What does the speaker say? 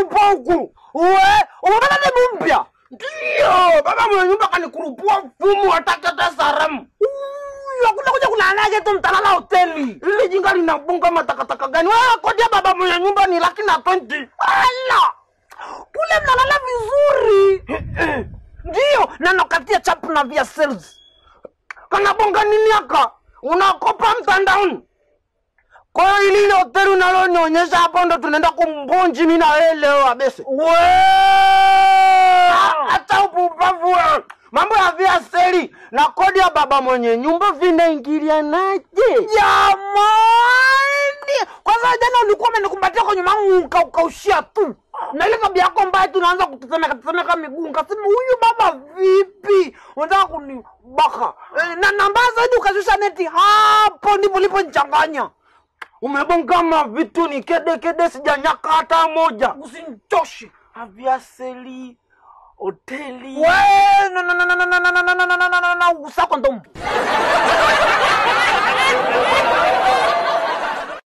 upo huku umepata demu mpya? Ndio baba mwenye nyumba kanikurupua mfumu wa Tata Saramu akuna kuja kulalage tu mtalala hoteli. Lile jinga linabunga matakataka gani? Wewe kodi ya baba mwenye nyumba ni laki na 20. Ala! Kule mnalala vizuri. Ndio, na nakatia chapu na via sales. Kana bonga nini aka? Unakopa mtandaoni? Kwa hiyo hili lote unalonionyesha hapo ndo tunaenda kumbonji mimi na wewe leo abese. Ah, hata upumbavu mambo ya via seli na kodi ya baba mwenye nyumba vinaingilianaje? Jamani, kwanza jana ulikuwa umenikumbatia kwenye mangu ukaushia tu na ile tabia yako mbaya tu unaanza kutetemeka tetemeka miguu, nikasema huyu baba vipi, unataka kunibaka e, na namba zaidi ukashusha neti. Hapo ndipo nichanganya umebongama vitu ni kede kede, sijanyaka hata moja. Usinichoshi avyaseli hoteli wewe,